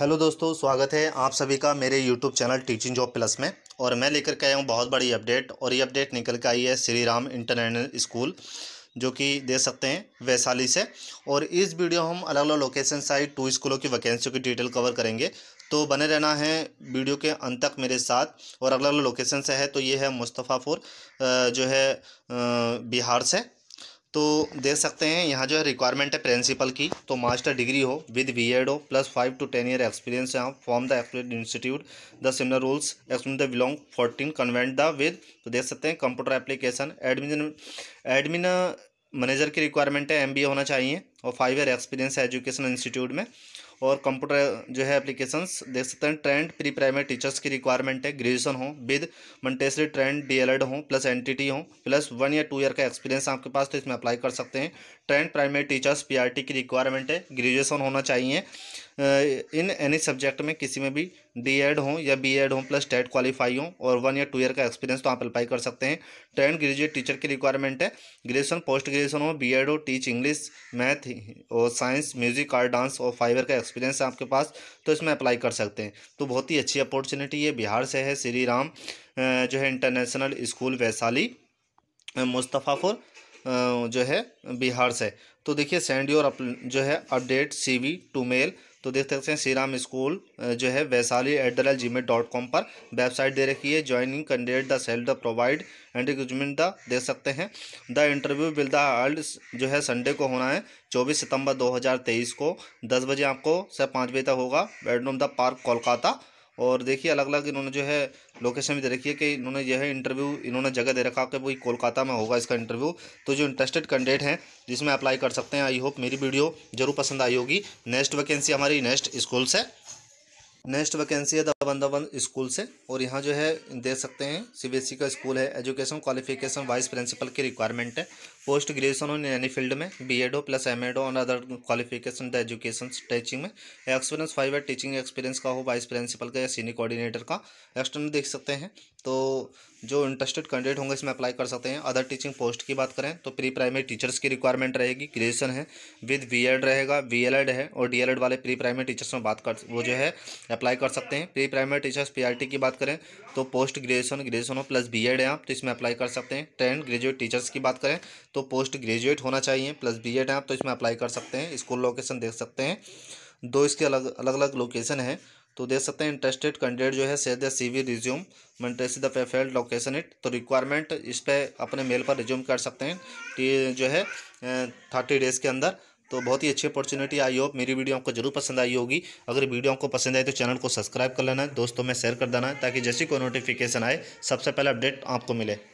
hello दोस्तों स्वागत है आप सभी का मेरे YouTube channel teaching job plus में और मैं लेकर के आया हूँ बहुत बड़ी अपडेट और ये अपडेट निकल के आई है श्री राम इंटरनेशनल स्कूल जो कि दे सकते हैं वैशाली से और इस वीडियो हम अलग अलग लोकेशन आई टू स्कूलों की वैकेंसियों की डिटेल कवर करेंगे तो बने रहना है वीडियो के अंत तक मेरे साथ और अलग अलग लोकेशन से है तो ये है मुस्तफ़ापुर जो है बिहार से तो देख सकते हैं यहाँ जो है रिक्वायरमेंट है प्रिंसिपल की तो मास्टर डिग्री हो विद बी एड हो plus five to ten year experience है form the experienced institute the similar rules exam the belong fourteen convent the with तो देख सकते हैं computer application admin admin manager की रिक्वायरमेंट है M होना चाहिए और फाइव ईयर एक्सपीरियंस है एजुकेशन इंस्टीट्यूट में और कंप्यूटर जो है एप्लीकेशंस देख सकते हैं ट्रेंड प्री प्राइमरी टीचर्स की रिक्वायरमेंट है ग्रेजुएशन हो विद मंटेसरी ट्रेंड डीएलएड हो प्लस एनटीटी हो प्लस वन या टू ईयर का एक्सपीरियंस आपके पास तो इसमें अप्लाई कर सकते हैं ट्रेंड प्राइमरी टीचर्स पीआरटी की रिक्वायरमेंट है ग्रेजुएशन होना चाहिए इन एनी सब्जेक्ट में किसी में भी डी एड हों या बी एड हों प्लस टेट क्वालिफाई हों और वन या टू ईयर का एक्सपीरियंस तो आप अप्लाई कर सकते हैं टेंट ग्रेजुएट टीचर की रिक्वायरमेंट है ग्रेजुएशन पोस्ट ग्रेजुएशन हो बी एड हो टीच इंग्लिश मैथ और साइंस म्यूजिक आर्ट डांस और फाइबर का एक्सपीरियंस है आपके पास तो इसमें अप्लाई कर सकते हैं तो बहुत ही अच्छी अपॉर्चुनिटी है बिहार से है श्री राम जो है इंटरनेशनल स्कूल वैशाली मुस्तफ़ापुर जो है बिहार से तो देखिए सेंड योर जो है update C V to mail तो देख सकते हैं श्रीराम स्कूल जो है Vaishali at the Gmail dot com पर वेबसाइट दे रखी है joining candidate the self the provide and recruitment the देख सकते हैं the interview will the held जो है संडे को होना है 24 सितंबर 2023 को 10 बजे आपको सर पाँच बजे तक होगा बेडरूम द पार्क कोलकाता और देखिए अलग अलग इन्होंने जो है लोकेशन भी दे रखी है कि इन्होंने जो है इंटरव्यू इन्होंने जगह दे रखा कि वही कोलकाता में होगा इसका इंटरव्यू तो जो इंटरेस्टेड कैंडिडेट हैं जिसमें अप्लाई कर सकते हैं आई होप मेरी वीडियो जरूर पसंद आई होगी नेक्स्ट वैकेंसी हमारी नेक्स्ट स्कूल से नेक्स्ट वैकेंसी है दबंदाबंद स्कूल से और यहाँ जो है देख सकते हैं सीबीएसई e का स्कूल है एजुकेशन क्वालिफिकेशन वाइस प्रिंसिपल की रिक्वायरमेंट है post graduation in any field में बी एड हो प्लस एम एड हो और other qualification the education teaching में experience five year teaching experience का हो वाइस प्रिंसिपल का या सीनियर कोऑर्डिनेटर का एक्सटर्नल देख सकते हैं तो जो इंटरेस्टेड कैंडिडेट होंगे इसमें अप्लाई कर सकते हैं अदर टीचिंग पोस्ट की बात करें तो प्री प्राइमरी टीचर्स की रिक्वायरमेंट रहेगी ग्रेजुएशन है विद वी एड रहेगा वी एल एड है और डी एल एड वाले प्री प्राइमरी टीचर्स में बात कर वो जो है अप्लाई कर सकते हैं pre primary teachers P R T की बात करें तो पोस्ट ग्रेजुएशन ग्रेजुएशन हो प्लस बी एड है आप तो इसमें अप्लाई कर सकते हैं ट्रेंड ग्रेजुएट टीचर्स की बात करें तो पोस्ट ग्रेजुएट होना चाहिए प्लस बी एड है आप तो इसमें अप्लाई कर सकते हैं स्कूल लोकेशन देख सकते हैं दो इसके अलग अलग अलग लोकेशन है तो देख सकते हैं इंटरेस्टेड कैंडिडेट जो है से द सी वी रिज्यूम मेंटेसी द पेफेल्ड लोकेशन इट तो रिक्वायरमेंट तो इस पर अपने मेल पर रिज्यूम कर सकते हैं जो है थर्टी डेज़ के अंदर तो बहुत ही अच्छी अपॉर्चुनिटी आई होप मेरी वीडियो आपको जरूर पसंद आई होगी अगर वीडियो आपको पसंद आए तो चैनल को सब्सक्राइब कर लेना दोस्तों में शेयर कर देना ताकि जैसी कोई नोटिफिकेशन आए सबसे पहले अपडेट आपको मिले